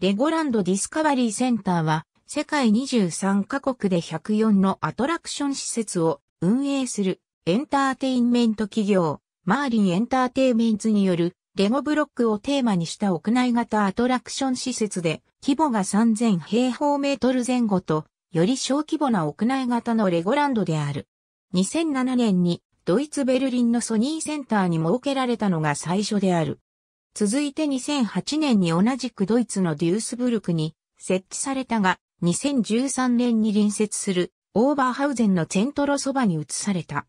レゴランドディスカバリーセンターは、世界23カ国で104のアトラクション施設を運営するエンターテインメント企業、マーリンエンターテイメンツによるレゴブロックをテーマにした屋内型アトラクション施設で、規模が3000平方メートル前後と、より小規模な屋内型のレゴランドである。2007年にドイツベルリンのソニーセンターに設けられたのが最初である。続いて2008年に同じくドイツのデュースブルクに設置されたが、2013年に隣接するオーバーハウゼンのセントロそばに移された。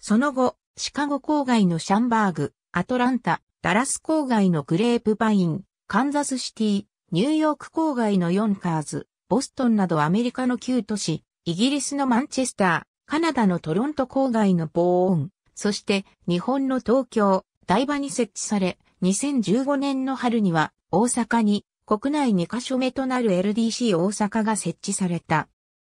その後、シカゴ郊外のシャンバーグ、アトランタ、ダラス郊外のグレープバイン、カンザスシティ、ニューヨーク郊外のヨンカーズ、ボストンなどアメリカの旧都市、イギリスのマンチェスター、カナダのトロント郊外のボーン、そして日本の東京、台場に設置され、2015年の春には大阪に国内2カ所目となる LDC 大阪が設置された。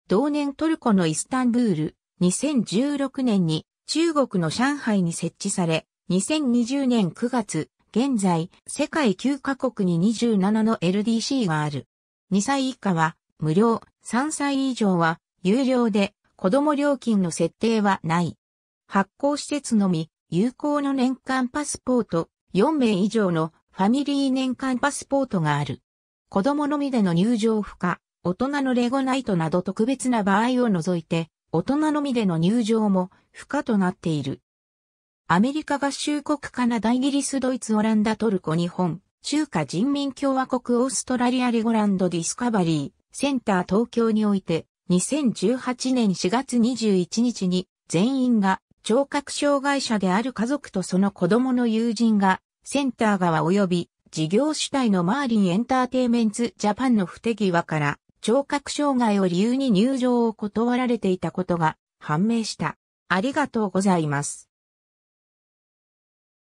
同年トルコのイスタンブール、2016年に中国の上海に設置され、2020年9月、現在、世界9カ国に27の LDC がある。2歳以下は無料、3歳以上は有料で、子供料金の設定はない。発行施設のみ、有効の年間パスポート、4名以上のファミリー年間パスポートがある。子供のみでの入場不可、大人のレゴナイトなど特別な場合を除いて、大人のみでの入場も不可となっている。アメリカ合衆国カナダイギリスドイツオランダトルコ日本、中華人民共和国オーストラリアレゴランドディスカバリーセンター東京において2018年4月21日に全員が聴覚障害者である家族とその子供の友人が、センター側及び事業主体のマーリンエンターテイメンツジャパンの不手際から、聴覚障害を理由に入場を断られていたことが判明した。ありがとうございます。